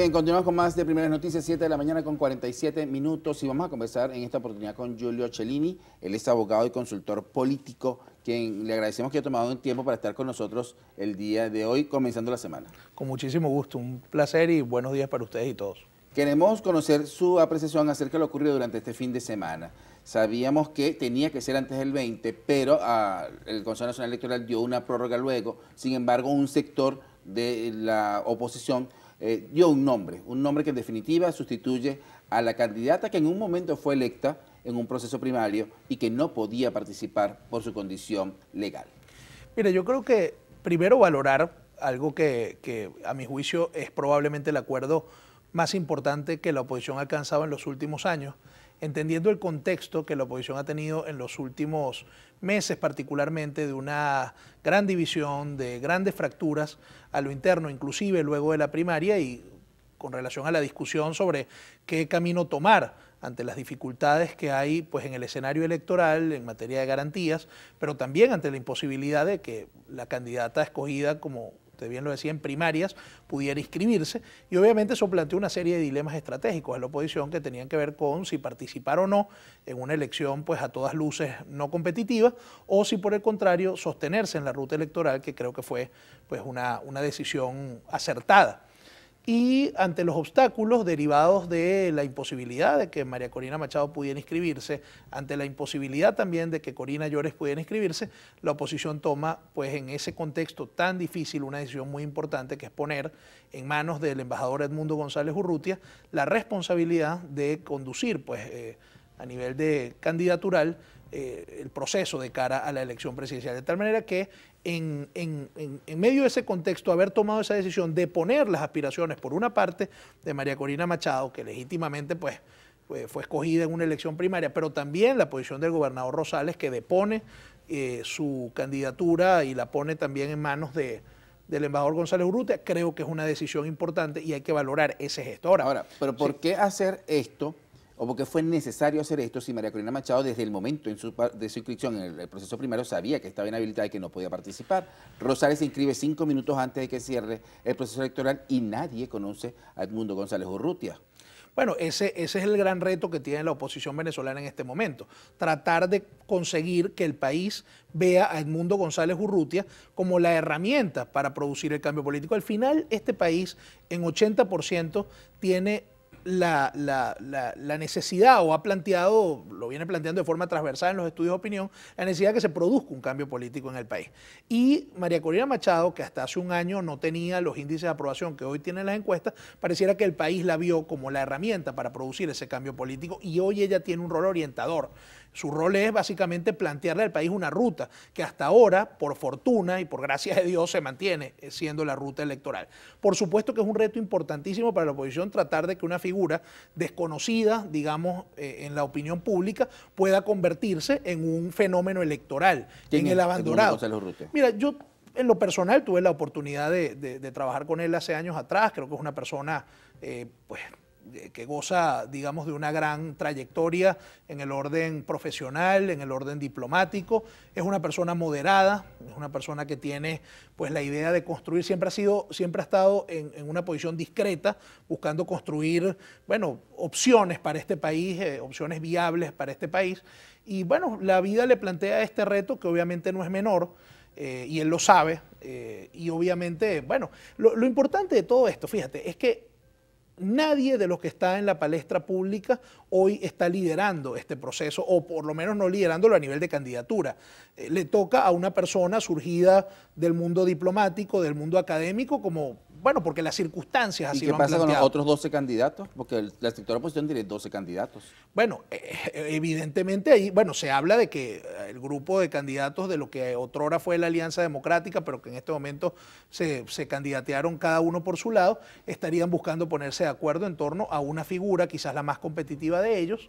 Bien, continuamos con más de Primeras Noticias, 7 de la mañana con 47 minutos y vamos a conversar en esta oportunidad con Giulio Cellini, él es abogado y consultor político, quien le agradecemos que haya tomado el tiempo para estar con nosotros el día de hoy, comenzando la semana. Con muchísimo gusto, un placer y buenos días para ustedes y todos. Queremos conocer su apreciación acerca de lo ocurrido durante este fin de semana. Sabíamos que tenía que ser antes del 20, pero ah, el Consejo Nacional Electoral dio una prórroga luego, sin embargo un sector de la oposición eh, dio un nombre, un nombre que en definitiva sustituye a la candidata que en un momento fue electa en un proceso primario y que no podía participar por su condición legal. Mire, yo creo que primero valorar algo que, que a mi juicio es probablemente el acuerdo más importante que la oposición ha alcanzado en los últimos años, entendiendo el contexto que la oposición ha tenido en los últimos meses particularmente de una gran división, de grandes fracturas a lo interno, inclusive luego de la primaria y con relación a la discusión sobre qué camino tomar ante las dificultades que hay pues, en el escenario electoral en materia de garantías, pero también ante la imposibilidad de que la candidata escogida como usted bien lo decía, en primarias, pudiera inscribirse. Y obviamente eso planteó una serie de dilemas estratégicos a la oposición que tenían que ver con si participar o no en una elección pues a todas luces no competitiva o si por el contrario sostenerse en la ruta electoral que creo que fue pues una, una decisión acertada y ante los obstáculos derivados de la imposibilidad de que María Corina Machado pudiera inscribirse, ante la imposibilidad también de que Corina Llores pudiera inscribirse, la oposición toma, pues en ese contexto tan difícil, una decisión muy importante que es poner en manos del embajador Edmundo González Urrutia la responsabilidad de conducir, pues... Eh, a nivel de candidatural eh, el proceso de cara a la elección presidencial. De tal manera que en, medio de ese contexto, haber tomado esa decisión de poner las aspiraciones, por una parte, de María Corina Machado, que legítimamente pues, fue escogida en una elección primaria, pero también la posición del gobernador Rosales, que depone eh, su candidatura y la pone también en manos de, del embajador González Urrutia, creo que es una decisión importante y hay que valorar ese gesto. Ahora, pero ¿por qué hacer esto? o porque fue necesario hacer esto si María Corina Machado desde el momento de su inscripción en el, proceso primero sabía que estaba inhabilitada y que no podía participar. Rosales se inscribe cinco minutos antes de que cierre el proceso electoral y nadie conoce a Edmundo González Urrutia. Bueno, ese, ese es el gran reto que tiene la oposición venezolana en este momento, tratar de conseguir que el país vea a Edmundo González Urrutia como la herramienta para producir el cambio político. Al final, este país en 80% tiene la, necesidad, o ha planteado, lo viene planteando de forma transversal en los estudios de opinión, la necesidad de que se produzca un cambio político en el país. Y María Corina Machado, que hasta hace un año no tenía los índices de aprobación que hoy tienen las encuestas, pareciera que el país la vio como la herramienta para producir ese cambio político y hoy ella tiene un rol orientador su rol es básicamente plantearle al país una ruta que hasta ahora, por fortuna y por gracia de Dios, se mantiene siendo la ruta electoral. Por supuesto que es un reto importantísimo para la oposición tratar de que una figura desconocida, digamos, eh, en la opinión pública, pueda convertirse en un fenómeno electoral, en el abandonado. Mira, yo en lo personal tuve la oportunidad de, trabajar con él hace años atrás, creo que es una persona, eh, pues que goza, digamos, de una gran trayectoria en el orden profesional, en el orden diplomático. Es una persona moderada, es una persona que tiene, pues, la idea de construir. Siempre ha sido, siempre ha estado en, en una posición discreta, buscando construir, bueno, opciones para este país, eh, opciones viables para este país. Y bueno, la vida le plantea este reto que obviamente no es menor. Eh, y él lo sabe, eh, y obviamente, bueno, lo importante de todo esto, fíjate, es que nadie de los que está en la palestra pública hoy está liderando este proceso, o por lo menos no liderándolo a nivel de candidatura. Eh, le toca a una persona surgida del mundo diplomático, del mundo académico, como bueno, porque las circunstancias así ¿Y qué pasa con los otros 12 candidatos? Porque la estructura oposición tiene 12 candidatos. Bueno, eh, evidentemente ahí, bueno, se habla de que eh, el grupo de candidatos de lo que otrora fue la Alianza Democrática, pero que en este momento se, candidatearon cada uno por su lado, estarían buscando ponerse de acuerdo en torno a una figura, quizás la más competitiva de ellos.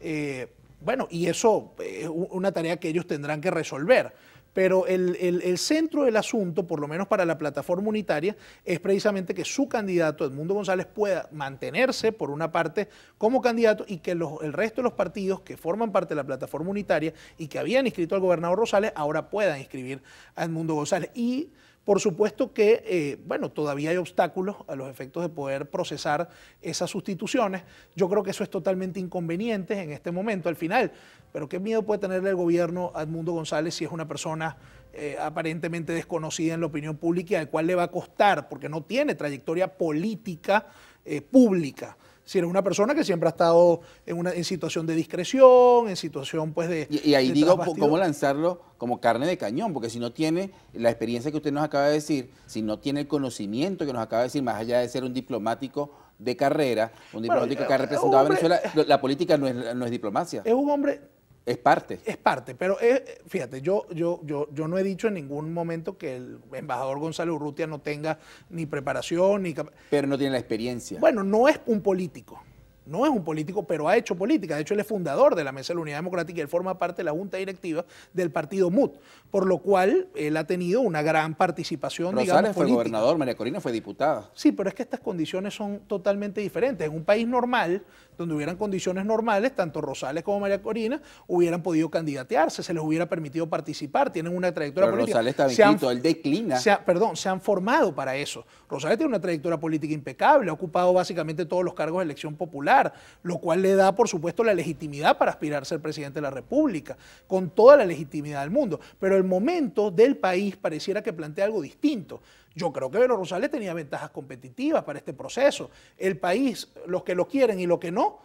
Eh, bueno, y eso es una tarea que ellos tendrán que resolver pero el, centro del asunto, por lo menos para la plataforma unitaria, es precisamente que su candidato, Edmundo González, pueda mantenerse, por una parte, como candidato y que el resto de los partidos que forman parte de la plataforma unitaria y que habían inscrito al gobernador Rosales, ahora puedan inscribir a Edmundo González. Y por supuesto que, eh, bueno, todavía hay obstáculos a los efectos de poder procesar esas sustituciones. Yo creo que eso es totalmente inconveniente en este momento, al final. Pero qué miedo puede tenerle el gobierno a Edmundo González si es una persona eh, aparentemente desconocida en la opinión pública y al cual le va a costar, porque no tiene trayectoria política eh, pública. Si eres una persona que siempre ha estado en, una, en situación de discreción, en situación pues de... Y, ahí digo cómo lanzarlo como carne de cañón, porque si no tiene la experiencia que usted nos acaba de decir, si no tiene el conocimiento que nos acaba de decir, más allá de ser un diplomático de carrera, un diplomático que ha eh, representado a Venezuela, eh, la política no es, no es diplomacia. Es un hombre es parte. Es parte, pero eh, fíjate, yo, yo, yo, yo no he dicho en ningún momento que el embajador Gonzalo Urrutia no tenga ni preparación ni... Pero no tiene la experiencia. Bueno, no es un político no es un político, pero ha hecho política. De hecho, él es fundador de la Mesa de la Unidad Democrática y él forma parte de la Junta Directiva del partido MUT, por lo cual él ha tenido una gran participación, Rosales fue gobernador, María Corina fue diputada. Sí, pero es que estas condiciones son totalmente diferentes. En un país normal, donde hubieran condiciones normales, tanto Rosales como María Corina hubieran podido candidatearse, se les hubiera permitido participar, tienen una trayectoria pero política. Rosales está bien él declina. perdón, se han formado para eso. Rosales tiene una trayectoria política impecable, ha ocupado básicamente todos los cargos de elección popular, lo cual le da, por supuesto, la legitimidad para aspirar a ser presidente de la República, con toda la legitimidad del mundo. Pero el momento del país pareciera que plantea algo distinto. Yo creo que Belo Rosales tenía ventajas competitivas para este proceso. El país, los que lo quieren y los que no,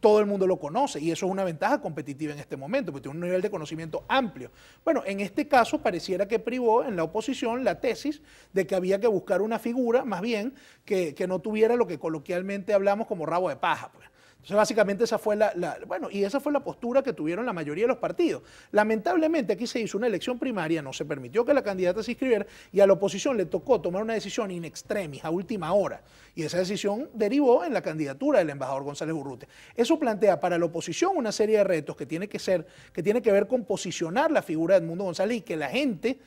todo el mundo lo conoce y eso es una ventaja competitiva en este momento, porque tiene un nivel de conocimiento amplio. Bueno, en este caso pareciera que privó en la oposición la tesis de que había que buscar una figura, más bien, que, que no tuviera lo que coloquialmente hablamos como rabo de paja. Pues básicamente esa fue la, bueno, y esa fue la postura que tuvieron la mayoría de los partidos. Lamentablemente aquí se hizo una elección primaria, no se permitió que la candidata se inscribiera y a la oposición le tocó tomar una decisión in extremis, a última hora. Y esa decisión derivó en la candidatura del embajador González Urrute. Eso plantea para la oposición una serie de retos que tiene que ser, que tiene que ver con posicionar la figura de Edmundo González y que la gente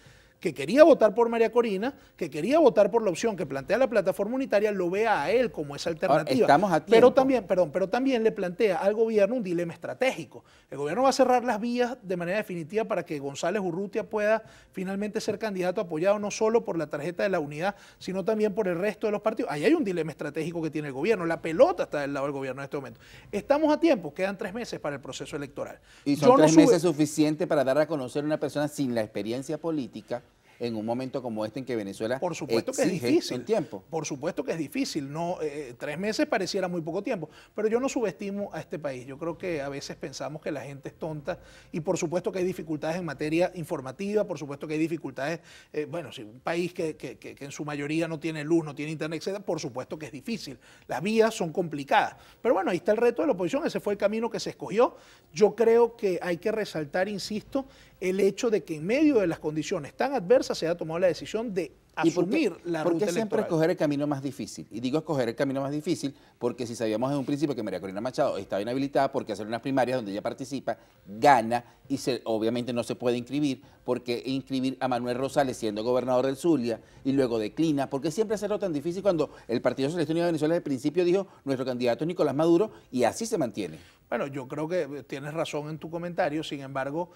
que quería votar por María Corina, que quería votar por la opción que plantea la plataforma unitaria, lo vea a él como esa alternativa. Estamos a pero también, perdón, pero también le plantea al gobierno un dilema estratégico. El gobierno va a cerrar las vías de manera definitiva para que González Urrutia pueda finalmente ser candidato apoyado no solo por la tarjeta de la unidad, sino también por el resto de los partidos. Ahí hay un dilema estratégico que tiene el gobierno. La pelota está del lado del gobierno en este momento. Estamos a tiempo, quedan tres meses para el proceso electoral. Y son tres meses suficientes para dar a conocer a una persona sin la experiencia política en un momento como este en que Venezuela por supuesto que es difícil el tiempo. Por supuesto que es difícil, no eh, eh, tres meses pareciera muy poco tiempo, pero yo no subestimo a este país. Yo creo que a veces pensamos que la gente es tonta y por supuesto que hay dificultades en materia informativa, por supuesto que hay dificultades, eh, bueno, si un país que, en su mayoría no tiene luz, no tiene internet, etcétera, por supuesto que es difícil. Las vías son complicadas, pero bueno, ahí está el reto de la oposición, ese fue el camino que se escogió. Yo creo que hay que resaltar, insisto, el hecho de que en medio de las condiciones tan adversas se ha tomado la decisión de asumir la ¿por qué siempre escoger el camino más difícil? Y digo escoger el camino más difícil porque si sabíamos desde un principio que María Corina Machado estaba inhabilitada porque hacer unas primarias donde ella participa, gana y obviamente no se puede inscribir porque inscribir a Manuel Rosales siendo gobernador del Zulia y luego declina, porque siempre hacerlo tan difícil cuando el Partido Socialista Unido de Venezuela desde el principio dijo nuestro candidato es Nicolás Maduro y así se mantiene. Bueno, yo creo que eh, tienes razón en tu comentario, sin embargo,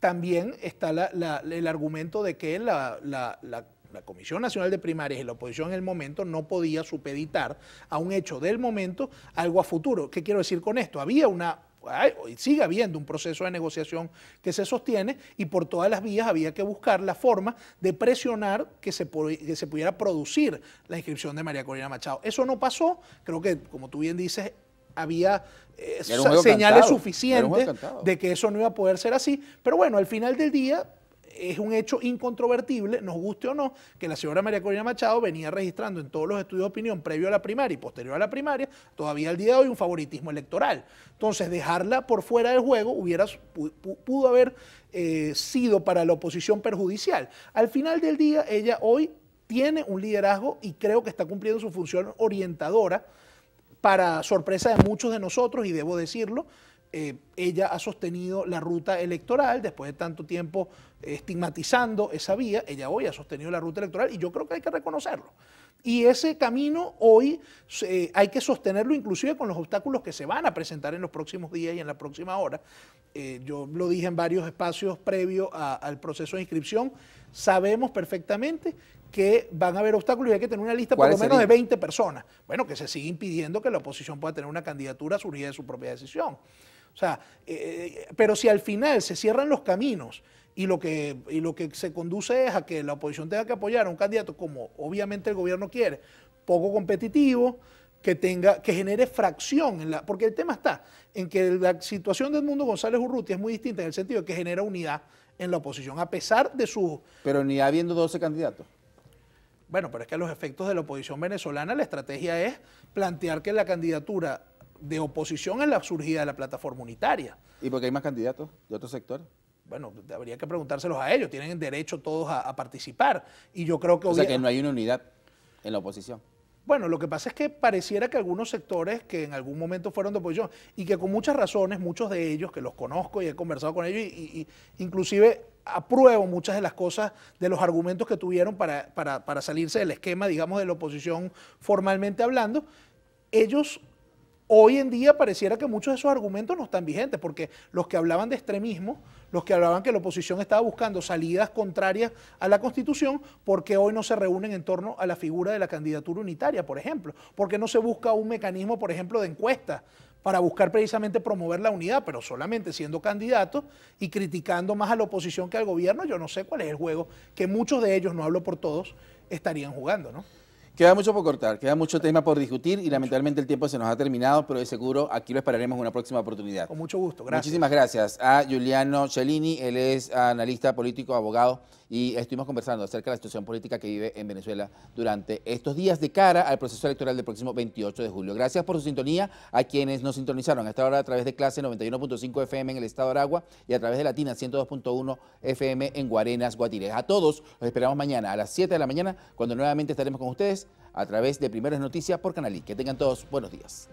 también está el argumento de que la, Comisión Nacional de Primarias y la oposición en el momento no podía supeditar a un hecho del momento algo a futuro. ¿Qué quiero decir con esto? Había una... Sigue habiendo un proceso de negociación que se sostiene y por todas las vías había que buscar la forma de presionar que se, que se pudiera producir la inscripción de María Corina Machado. Eso no pasó, creo que como tú bien dices, había eh, señales suficientes de que eso no iba a poder ser así. Pero bueno, al final del día es un hecho incontrovertible, nos guste o no, que la señora María Corina Machado venía registrando en todos los estudios de opinión previo a la primaria y posterior a la primaria, todavía al día de hoy, un favoritismo electoral. Entonces, dejarla por fuera del juego hubiera, pudo haber eh, sido para la oposición perjudicial. Al final del día, ella hoy tiene un liderazgo y creo que está cumpliendo su función orientadora para sorpresa de muchos de nosotros, y debo decirlo, eh, ella ha sostenido la ruta electoral después de tanto tiempo eh, estigmatizando esa vía, ella hoy ha sostenido la ruta electoral y yo creo que hay que reconocerlo. Y ese camino hoy eh, hay que sostenerlo inclusive con los obstáculos que se van a presentar en los próximos días y en la próxima hora. Eh, yo lo dije en varios espacios previo al proceso de inscripción, sabemos perfectamente que van a haber obstáculos y hay que tener una lista por lo menos de 20 personas. Bueno, que se sigue impidiendo que la oposición pueda tener una candidatura surgida de su propia decisión. O sea, eh, eh, pero si al final se cierran los caminos y lo, que, y lo que se conduce es a que la oposición tenga que apoyar a un candidato como obviamente el gobierno quiere, poco competitivo, que tenga, que genere fracción en la, porque el tema está en que la situación del mundo González Urrutia es muy distinta en el sentido de que genera unidad en la oposición, a pesar de su... Pero ni habiendo 12 candidatos. Bueno, pero es que a los efectos de la oposición venezolana la estrategia es plantear que la candidatura de oposición es la surgida de la plataforma unitaria. ¿Y por qué hay más candidatos de otro sector? bueno, habría que preguntárselos a ellos, tienen derecho todos a, participar. Y yo creo que... O sea, que no hay una unidad en la oposición. Bueno, lo que pasa es que pareciera que algunos sectores que en algún momento fueron de oposición y que con muchas razones, muchos de ellos que los conozco y he conversado con ellos, y, inclusive apruebo muchas de las cosas, de los argumentos que tuvieron para, para, para salirse del esquema, digamos, de la oposición formalmente hablando, ellos Hoy en día pareciera que muchos de esos argumentos no están vigentes, porque los que hablaban de extremismo, los que hablaban que la oposición estaba buscando salidas contrarias a la Constitución, porque hoy no se reúnen en torno a la figura de la candidatura unitaria, por ejemplo, porque no se busca un mecanismo, por ejemplo, de encuesta para buscar precisamente promover la unidad, pero solamente siendo candidato y criticando más a la oposición que al gobierno, yo no sé cuál es el juego que muchos de ellos, no hablo por todos, estarían jugando, ¿no? Queda mucho por cortar, queda mucho tema por discutir y lamentablemente el tiempo se nos ha terminado, pero de seguro aquí lo esperaremos en una próxima oportunidad. Con mucho gusto, gracias. Muchísimas gracias a Giuliano Cellini, él es analista político, abogado y estuvimos conversando acerca de la situación política que vive en Venezuela durante estos días de cara al proceso electoral del próximo 28 de julio. Gracias por su sintonía a quienes nos sintonizaron a esta hora a través de clase 91.5 FM en el estado de Aragua y a través de Latina 102.1 FM en Guarenas, Guatire. A todos los esperamos mañana a las 7 de la mañana cuando nuevamente estaremos con ustedes a través de Primeras Noticias por Canalí. Que tengan todos buenos días.